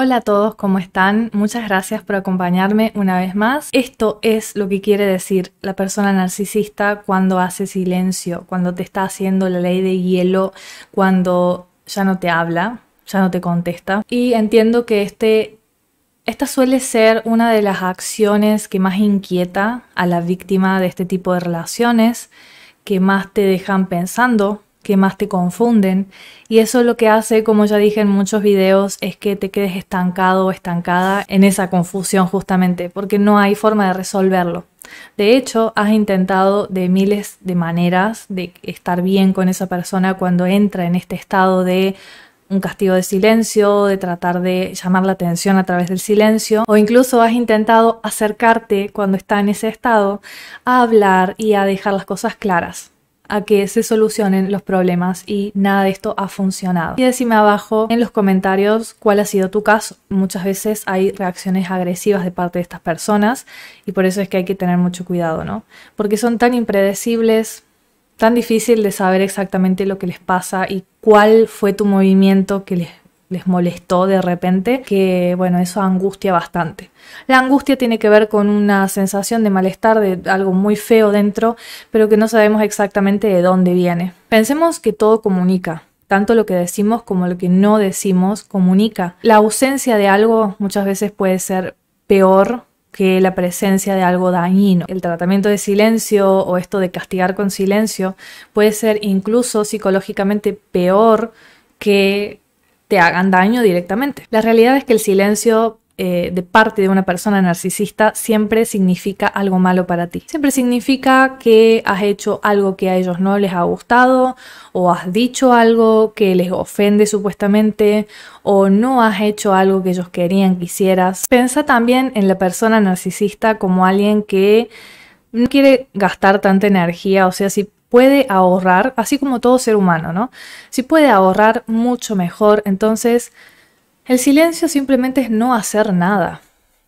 Hola a todos, ¿cómo están? Muchas gracias por acompañarme una vez más. Esto es lo que quiere decir la persona narcisista cuando hace silencio, cuando te está haciendo la ley de hielo, cuando ya no te habla, ya no te contesta. Y entiendo que este, esta suele ser una de las acciones que más inquieta a la víctima de este tipo de relaciones, que más te dejan pensando que más te confunden. Y eso lo que hace, como ya dije en muchos videos, es que te quedes estancado o estancada en esa confusión justamente, porque no hay forma de resolverlo. De hecho, has intentado de miles de maneras de estar bien con esa persona cuando entra en este estado de un castigo de silencio, de tratar de llamar la atención a través del silencio, o incluso has intentado acercarte cuando está en ese estado a hablar y a dejar las cosas claras a que se solucionen los problemas y nada de esto ha funcionado. Y decime abajo en los comentarios cuál ha sido tu caso. Muchas veces hay reacciones agresivas de parte de estas personas y por eso es que hay que tener mucho cuidado, ¿no? Porque son tan impredecibles, tan difícil de saber exactamente lo que les pasa y cuál fue tu movimiento que les les molestó de repente, que bueno, eso angustia bastante. La angustia tiene que ver con una sensación de malestar, de algo muy feo dentro, pero que no sabemos exactamente de dónde viene. Pensemos que todo comunica, tanto lo que decimos como lo que no decimos comunica. La ausencia de algo muchas veces puede ser peor que la presencia de algo dañino. El tratamiento de silencio o esto de castigar con silencio puede ser incluso psicológicamente peor que te hagan daño directamente. La realidad es que el silencio eh, de parte de una persona narcisista siempre significa algo malo para ti. Siempre significa que has hecho algo que a ellos no les ha gustado o has dicho algo que les ofende supuestamente o no has hecho algo que ellos querían que hicieras. Pensa también en la persona narcisista como alguien que no quiere gastar tanta energía, o sea, si puede ahorrar, así como todo ser humano, ¿no? Si puede ahorrar mucho mejor, entonces el silencio simplemente es no hacer nada.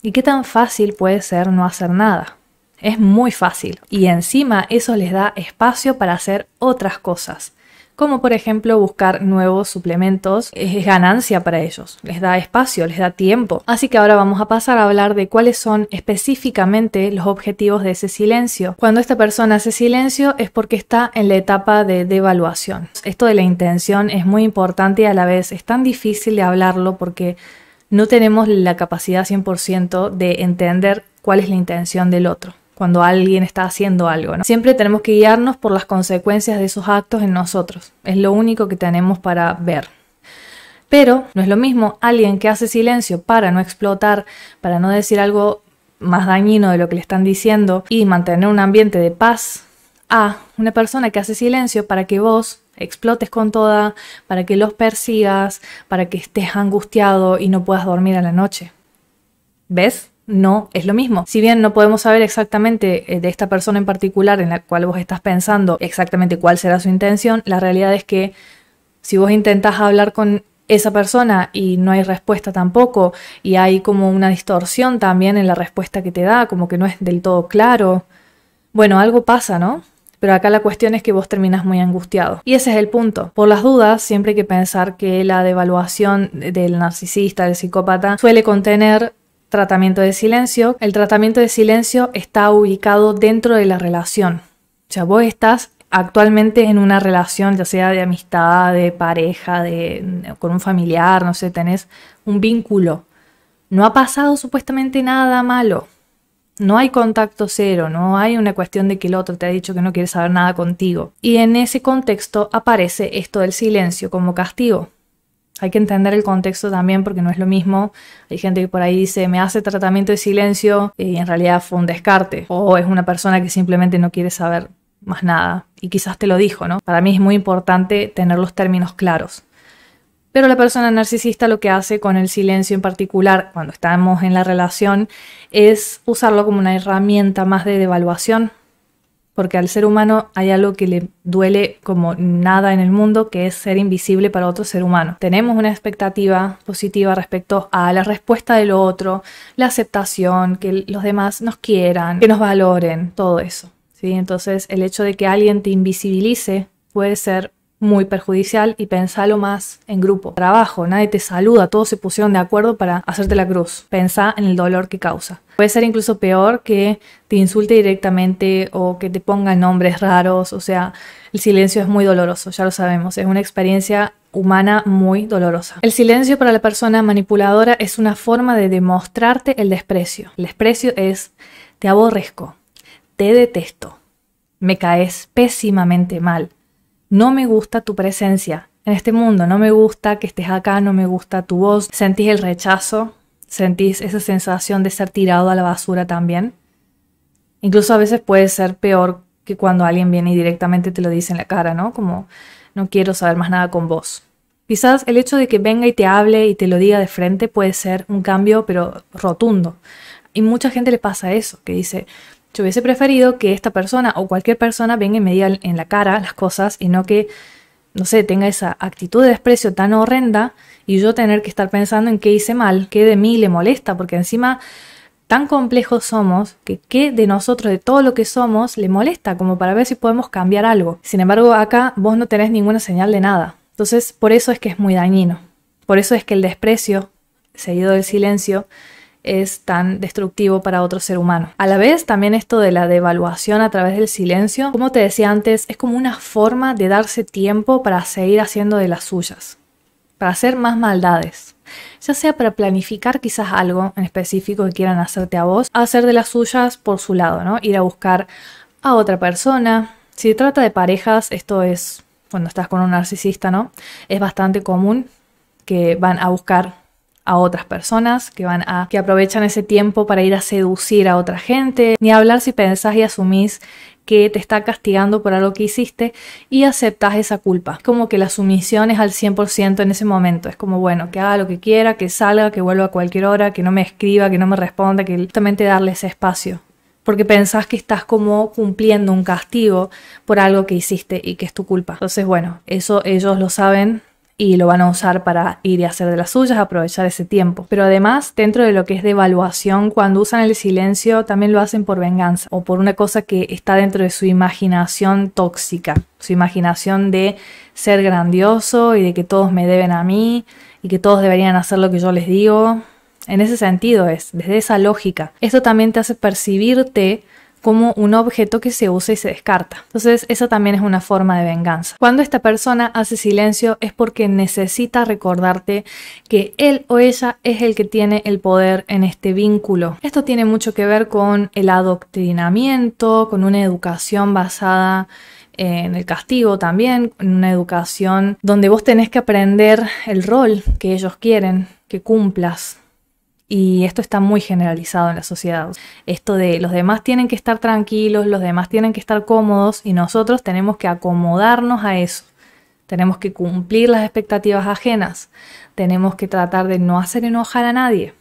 ¿Y qué tan fácil puede ser no hacer nada? Es muy fácil. Y encima eso les da espacio para hacer otras cosas como por ejemplo buscar nuevos suplementos, es ganancia para ellos, les da espacio, les da tiempo. Así que ahora vamos a pasar a hablar de cuáles son específicamente los objetivos de ese silencio. Cuando esta persona hace silencio es porque está en la etapa de devaluación. Esto de la intención es muy importante y a la vez es tan difícil de hablarlo porque no tenemos la capacidad 100% de entender cuál es la intención del otro cuando alguien está haciendo algo. ¿no? Siempre tenemos que guiarnos por las consecuencias de esos actos en nosotros. Es lo único que tenemos para ver. Pero no es lo mismo alguien que hace silencio para no explotar, para no decir algo más dañino de lo que le están diciendo y mantener un ambiente de paz a una persona que hace silencio para que vos explotes con toda, para que los persigas, para que estés angustiado y no puedas dormir a la noche. ¿Ves? no es lo mismo. Si bien no podemos saber exactamente eh, de esta persona en particular en la cual vos estás pensando exactamente cuál será su intención, la realidad es que si vos intentás hablar con esa persona y no hay respuesta tampoco y hay como una distorsión también en la respuesta que te da, como que no es del todo claro, bueno, algo pasa, ¿no? Pero acá la cuestión es que vos terminás muy angustiado. Y ese es el punto. Por las dudas, siempre hay que pensar que la devaluación del narcisista, del psicópata, suele contener tratamiento de silencio, el tratamiento de silencio está ubicado dentro de la relación. O sea, vos estás actualmente en una relación, ya sea de amistad, de pareja, de, con un familiar, no sé, tenés un vínculo. No ha pasado supuestamente nada malo. No hay contacto cero, no hay una cuestión de que el otro te ha dicho que no quiere saber nada contigo. Y en ese contexto aparece esto del silencio como castigo. Hay que entender el contexto también porque no es lo mismo. Hay gente que por ahí dice, me hace tratamiento de silencio y en realidad fue un descarte. O es una persona que simplemente no quiere saber más nada. Y quizás te lo dijo, ¿no? Para mí es muy importante tener los términos claros. Pero la persona narcisista lo que hace con el silencio en particular, cuando estamos en la relación, es usarlo como una herramienta más de devaluación, porque al ser humano hay algo que le duele como nada en el mundo, que es ser invisible para otro ser humano. Tenemos una expectativa positiva respecto a la respuesta del otro, la aceptación, que los demás nos quieran, que nos valoren, todo eso. ¿sí? Entonces el hecho de que alguien te invisibilice puede ser muy perjudicial y pensalo más en grupo. Trabajo, nadie te saluda, todos se pusieron de acuerdo para hacerte la cruz. Pensá en el dolor que causa. Puede ser incluso peor que te insulte directamente o que te pongan nombres raros, o sea, el silencio es muy doloroso, ya lo sabemos, es una experiencia humana muy dolorosa. El silencio para la persona manipuladora es una forma de demostrarte el desprecio. El desprecio es te aborrezco, te detesto, me caes pésimamente mal no me gusta tu presencia en este mundo, no me gusta que estés acá, no me gusta tu voz, sentís el rechazo, sentís esa sensación de ser tirado a la basura también. Incluso a veces puede ser peor que cuando alguien viene y directamente te lo dice en la cara, ¿no? Como no quiero saber más nada con vos. Quizás el hecho de que venga y te hable y te lo diga de frente puede ser un cambio, pero rotundo. Y mucha gente le pasa eso, que dice, yo hubiese preferido que esta persona o cualquier persona venga y me diga en la cara las cosas y no que, no sé, tenga esa actitud de desprecio tan horrenda y yo tener que estar pensando en qué hice mal, qué de mí le molesta, porque encima tan complejos somos que qué de nosotros, de todo lo que somos, le molesta como para ver si podemos cambiar algo. Sin embargo, acá vos no tenés ninguna señal de nada. Entonces, por eso es que es muy dañino. Por eso es que el desprecio, seguido del silencio, es tan destructivo para otro ser humano. A la vez, también esto de la devaluación a través del silencio, como te decía antes, es como una forma de darse tiempo para seguir haciendo de las suyas, para hacer más maldades. Ya sea para planificar quizás algo en específico que quieran hacerte a vos, hacer de las suyas por su lado, ¿no? Ir a buscar a otra persona. Si se trata de parejas, esto es cuando estás con un narcisista, ¿no? Es bastante común que van a buscar a otras personas, que van a que aprovechan ese tiempo para ir a seducir a otra gente, ni hablar si pensás y asumís que te está castigando por algo que hiciste y aceptas esa culpa. Como que la sumisión es al 100% en ese momento. Es como, bueno, que haga lo que quiera, que salga, que vuelva a cualquier hora, que no me escriba, que no me responda, que justamente darle ese espacio. Porque pensás que estás como cumpliendo un castigo por algo que hiciste y que es tu culpa. Entonces, bueno, eso ellos lo saben, y lo van a usar para ir y hacer de las suyas, aprovechar ese tiempo. Pero además, dentro de lo que es de evaluación, cuando usan el silencio, también lo hacen por venganza o por una cosa que está dentro de su imaginación tóxica, su imaginación de ser grandioso y de que todos me deben a mí y que todos deberían hacer lo que yo les digo. En ese sentido es, desde esa lógica. Esto también te hace percibirte como un objeto que se usa y se descarta. Entonces, esa también es una forma de venganza. Cuando esta persona hace silencio es porque necesita recordarte que él o ella es el que tiene el poder en este vínculo. Esto tiene mucho que ver con el adoctrinamiento, con una educación basada en el castigo también, en una educación donde vos tenés que aprender el rol que ellos quieren que cumplas y esto está muy generalizado en la sociedad. Esto de los demás tienen que estar tranquilos, los demás tienen que estar cómodos y nosotros tenemos que acomodarnos a eso. Tenemos que cumplir las expectativas ajenas. Tenemos que tratar de no hacer enojar a nadie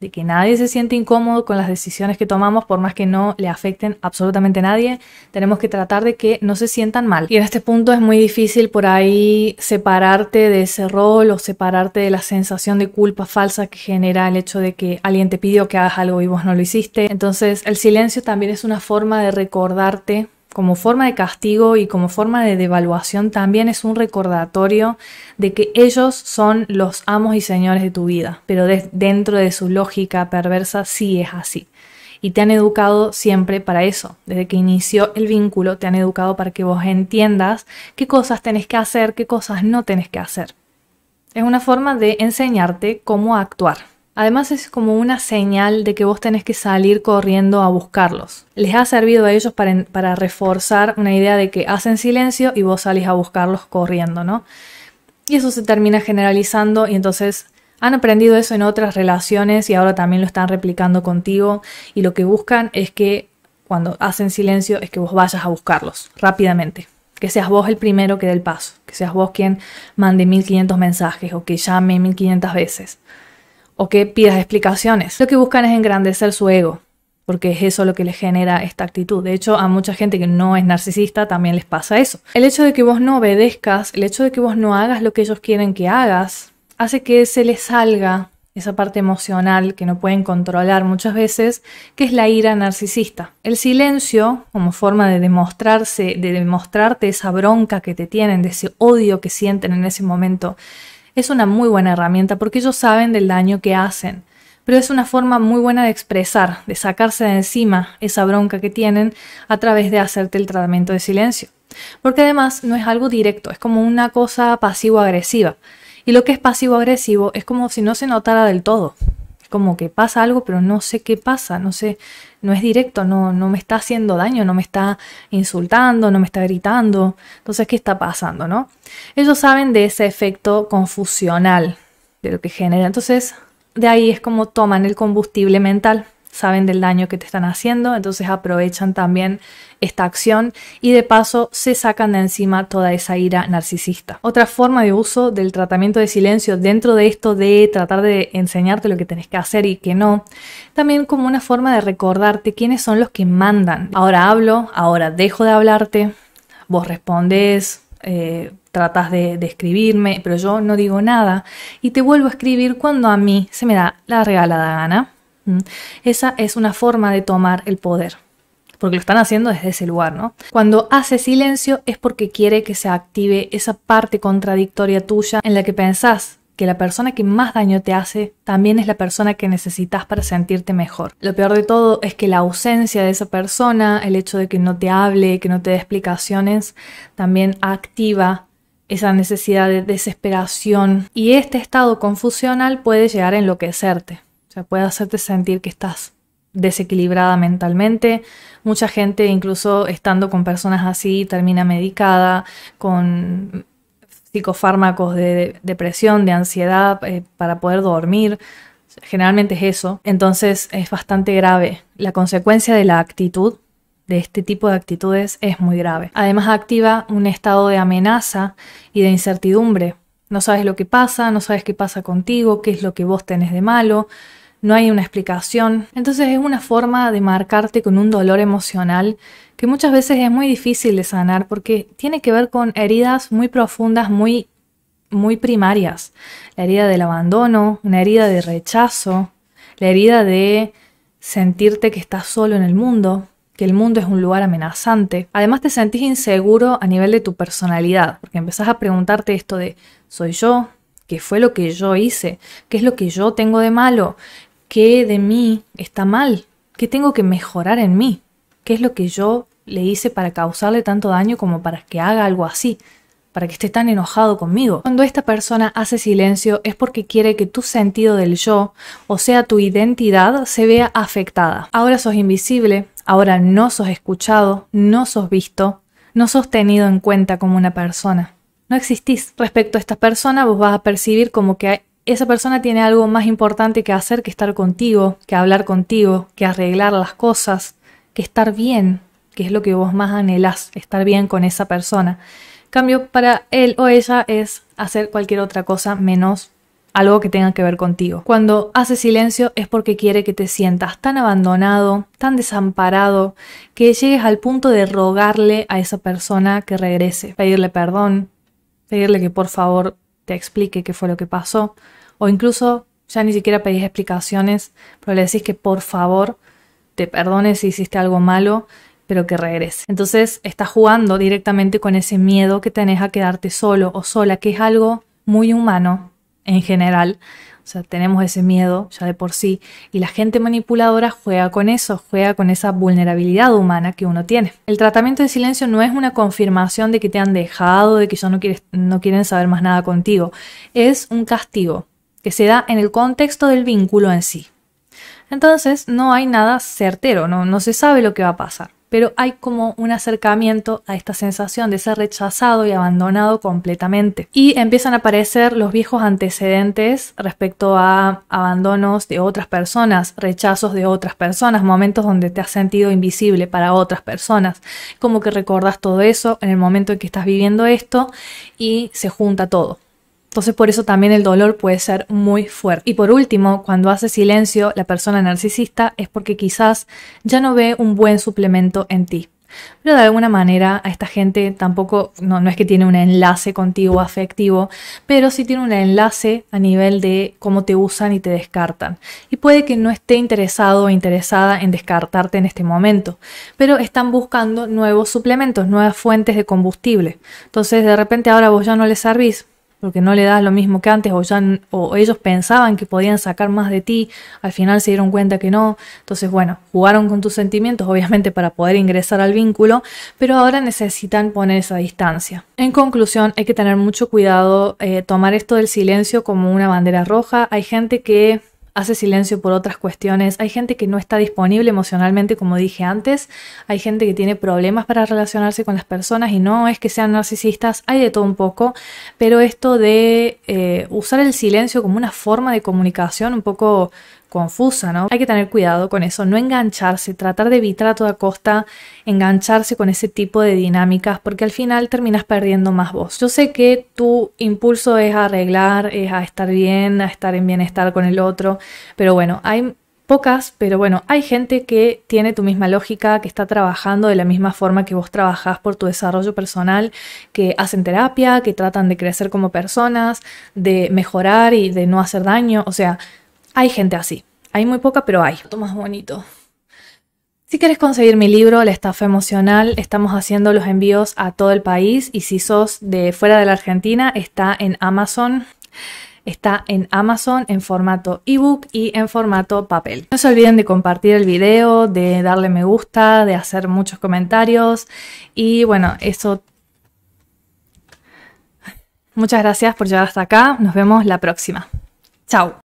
de que nadie se siente incómodo con las decisiones que tomamos, por más que no le afecten absolutamente nadie, tenemos que tratar de que no se sientan mal. Y en este punto es muy difícil por ahí separarte de ese rol o separarte de la sensación de culpa falsa que genera el hecho de que alguien te pidió que hagas algo y vos no lo hiciste. Entonces el silencio también es una forma de recordarte como forma de castigo y como forma de devaluación también es un recordatorio de que ellos son los amos y señores de tu vida, pero dentro de su lógica perversa sí es así. Y te han educado siempre para eso. Desde que inició el vínculo, te han educado para que vos entiendas qué cosas tenés que hacer, qué cosas no tenés que hacer. Es una forma de enseñarte cómo actuar. Además es como una señal de que vos tenés que salir corriendo a buscarlos. Les ha servido a ellos para, reforzar una idea de que hacen silencio y vos salís a buscarlos corriendo, ¿no? Y eso se termina generalizando y entonces han aprendido eso en otras relaciones y ahora también lo están replicando contigo y lo que buscan es que cuando hacen silencio es que vos vayas a buscarlos rápidamente. Que seas vos el primero que dé el paso, que seas vos quien mande 1500 mensajes o que llame 1500 veces o que pidas explicaciones. Lo que buscan es engrandecer su ego, porque es eso lo que les genera esta actitud. De hecho, a mucha gente que no es narcisista también les pasa eso. El hecho de que vos no obedezcas, el hecho de que vos no hagas lo que ellos quieren que hagas, hace que se les salga esa parte emocional que no pueden controlar muchas veces, que es la ira narcisista. El silencio, como forma de demostrarse, de demostrarte esa bronca que te tienen, de ese odio que sienten en ese momento, es una muy buena herramienta porque ellos saben del daño que hacen. Pero es una forma muy buena de expresar, de sacarse de encima esa bronca que tienen a través de hacerte el tratamiento de silencio. Porque además no es algo directo, es como una cosa pasivo-agresiva. Y lo que es pasivo-agresivo es como si no se notara del todo. Es como que pasa algo, pero no sé qué pasa, no sé no es directo, no, no me está haciendo daño, no me está insultando, no me está gritando. Entonces, ¿qué está pasando, no? Ellos saben de ese efecto confusional de lo que genera. Entonces, de ahí es como toman el combustible mental saben del daño que te están haciendo, entonces aprovechan también esta acción y de paso se sacan de encima toda esa ira narcisista. Otra forma de uso del tratamiento de silencio dentro de esto de tratar de enseñarte lo que tenés que hacer y que no, también como una forma de recordarte quiénes son los que mandan. Ahora hablo, ahora dejo de hablarte, vos respondés, eh, tratas de, de, escribirme, pero yo no digo nada y te vuelvo a escribir cuando a mí se me da la regalada gana. Esa es una forma de tomar el poder, porque lo están haciendo desde ese lugar, ¿no? Cuando hace silencio es porque quiere que se active esa parte contradictoria tuya en la que pensás que la persona que más daño te hace también es la persona que necesitas para sentirte mejor. Lo peor de todo es que la ausencia de esa persona, el hecho de que no te hable, que no te dé explicaciones, también activa esa necesidad de desesperación y este estado confusional puede llegar a enloquecerte sea, puede hacerte sentir que estás desequilibrada mentalmente. Mucha gente, incluso estando con personas así, termina medicada, con psicofármacos de depresión, de ansiedad, eh, para poder dormir. Generalmente es eso. Entonces es bastante grave. La consecuencia de la actitud, de este tipo de actitudes, es muy grave. Además activa un estado de amenaza y de incertidumbre. No sabes lo que pasa, no sabes qué pasa contigo, qué es lo que vos tenés de malo no hay una explicación. Entonces es una forma de marcarte con un dolor emocional que muchas veces es muy difícil de sanar porque tiene que ver con heridas muy profundas, muy muy primarias. La herida del abandono, una herida de rechazo, la herida de sentirte que estás solo en el mundo, que el mundo es un lugar amenazante. Además te sentís inseguro a nivel de tu personalidad, porque empezás a preguntarte esto de ¿soy yo? ¿Qué fue lo que yo hice? ¿Qué es lo que yo tengo de malo? qué de mí está mal, qué tengo que mejorar en mí, qué es lo que yo le hice para causarle tanto daño como para que haga algo así, para que esté tan enojado conmigo. Cuando esta persona hace silencio es porque quiere que tu sentido del yo, o sea, tu identidad, se vea afectada. Ahora sos invisible, ahora no sos escuchado, no sos visto, no sos tenido en cuenta como una persona. No existís. Respecto a esta persona, vos vas a percibir como que hay esa persona tiene algo más importante que hacer que estar contigo, que hablar contigo, que arreglar las cosas, que estar bien, que es lo que vos más anhelás, estar bien con esa persona. Cambio para él o ella es hacer cualquier otra cosa menos algo que tenga que ver contigo. Cuando hace silencio es porque quiere que te sientas tan abandonado, tan desamparado, que llegues al punto de rogarle a esa persona que regrese, pedirle perdón, pedirle que por favor te explique qué fue lo que pasó. O incluso ya ni siquiera pedís explicaciones, pero le decís que por favor te perdones si hiciste algo malo, pero que regrese. Entonces estás jugando directamente con ese miedo que tenés a quedarte solo o sola, que es algo muy humano en general. O sea, tenemos ese miedo ya de por sí. Y la gente manipuladora juega con eso, juega con esa vulnerabilidad humana que uno tiene. El tratamiento de silencio no es una confirmación de que te han dejado, de que ya no, quieren saber más nada contigo. Es un castigo que se da en el contexto del vínculo en sí. Entonces, no hay nada certero, no se sabe lo que va a pasar pero hay como un acercamiento a esta sensación de ser rechazado y abandonado completamente. Y empiezan a aparecer los viejos antecedentes respecto a abandonos de otras personas, rechazos de otras personas, momentos donde te has sentido invisible para otras personas, como que recordas todo eso en el momento en que estás viviendo esto y se junta todo. Entonces por eso también el dolor puede ser muy fuerte. Y por último, cuando hace silencio la persona narcisista es porque quizás ya no ve un buen suplemento en ti. Pero de alguna manera a esta gente tampoco, no, es que tiene un enlace contigo afectivo, pero sí tiene un enlace a nivel de cómo te usan y te descartan. Y puede que no esté interesado o interesada en descartarte en este momento, pero están buscando nuevos suplementos, nuevas fuentes de combustible. Entonces de repente ahora vos ya no les servís, porque no le das lo mismo que antes o, ya, o ellos pensaban que podían sacar más de ti, al final se dieron cuenta que no. Entonces, bueno, jugaron con tus sentimientos obviamente para poder ingresar al vínculo, pero ahora necesitan poner esa distancia. En conclusión, hay que tener mucho cuidado, eh, tomar esto del silencio como una bandera roja. Hay gente que hace silencio por otras cuestiones, hay gente que no está disponible emocionalmente, como dije antes, hay gente que tiene problemas para relacionarse con las personas y no es que sean narcisistas, hay de todo un poco, pero esto de eh, usar el silencio como una forma de comunicación un poco confusa, ¿no? Hay que tener cuidado con eso, no engancharse, tratar de evitar a toda costa engancharse con ese tipo de dinámicas, porque al final terminas perdiendo más voz. Yo sé que tu impulso es arreglar, es a estar bien, a estar en bienestar con el otro, pero bueno, hay pocas, pero bueno, hay gente que tiene tu misma lógica, que está trabajando de la misma forma que vos trabajás por tu desarrollo personal, que hacen terapia, que tratan de crecer como personas, de mejorar y de no hacer daño, o sea, hay gente así. Hay muy poca, pero hay. más bonito. Si quieres conseguir mi libro, La estafa emocional, estamos haciendo los envíos a todo el país y si sos de fuera de la Argentina, está en Amazon. Está en Amazon en formato ebook y en formato papel. No se olviden de compartir el video, de darle me gusta, de hacer muchos comentarios y bueno, eso. Muchas gracias por llegar hasta acá. Nos vemos la próxima. Chao.